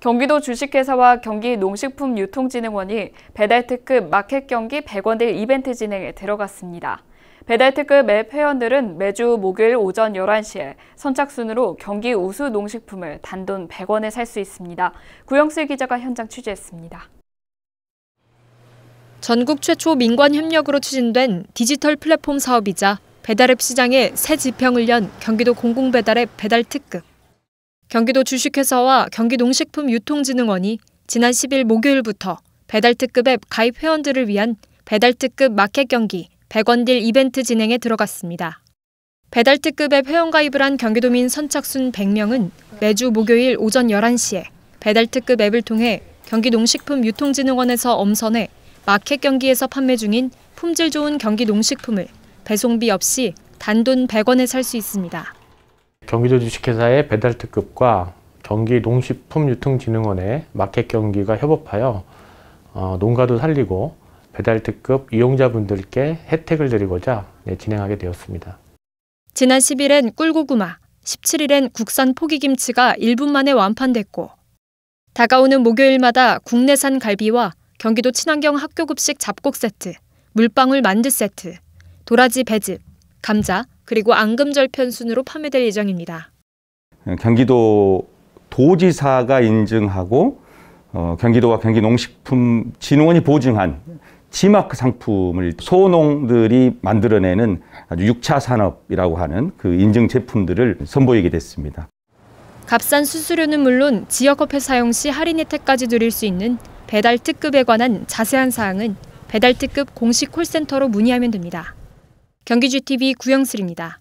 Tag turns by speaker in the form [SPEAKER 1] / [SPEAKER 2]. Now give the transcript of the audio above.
[SPEAKER 1] 경기도 주식회사와 경기농식품유통진흥원이 배달특급 마켓경기 100원대 이벤트 진행에 들어갔습니다. 배달특급 앱 회원들은 매주 목요일 오전 11시에 선착순으로 경기 우수 농식품을 단돈 100원에 살 수 있습니다. 구영슬 기자가 현장 취재했습니다.
[SPEAKER 2] 전국 최초 민관 협력으로 추진된 디지털 플랫폼 사업이자 배달앱 시장의 새 지평을 연 경기도 공공배달앱 배달특급. 경기도 주식회사와 경기농식품유통진흥원이 지난 10일 목요일부터 배달특급앱 가입 회원들을 위한 배달특급 마켓 경기 100원딜 이벤트 진행에 들어갔습니다. 배달특급앱 회원가입을 한 경기도민 선착순 100명은 매주 목요일 오전 11시에 배달특급 앱을 통해 경기농식품유통진흥원에서 엄선해 마켓 경기에서 판매 중인 품질 좋은 경기농식품을 배송비 없이 단돈 100원에 살 수 있습니다.
[SPEAKER 3] 경기도 주식회사의 배달특급과 경기 농식품유통진흥원의 마켓경기가 협업하여 어, 농가도 살리고 배달특급 이용자분들께 혜택을 드리고자 네, 진행하게 되었습니다.
[SPEAKER 2] 지난 10일엔 꿀고구마, 17일엔 국산 포기김치가 1분 만에 완판됐고 다가오는 목요일마다 국내산 갈비와 경기도 친환경 학교급식 잡곡 세트, 물방울 만두 세트, 도라지 배즙, 감자, 그리고 앙금절편 순으로 판매될 예정입니다.
[SPEAKER 4] 예, 경기도 도지사가 인증하고 어, 경기도와 경기농식품진흥원이 보증한 지마크 상품을 소농들이 만들어내는 아주 6차 산업이라고 하는 그 인증 제품들을 선보이게 됐습니다.
[SPEAKER 2] 값싼 수수료는 물론 지역화폐 사용 시 할인 혜택까지 누릴 수 있는 배달 특급에 관한 자세한 사항은 배달 특급 공식 콜센터로 문의하면 됩니다. 경기지 t v 구영슬입니다.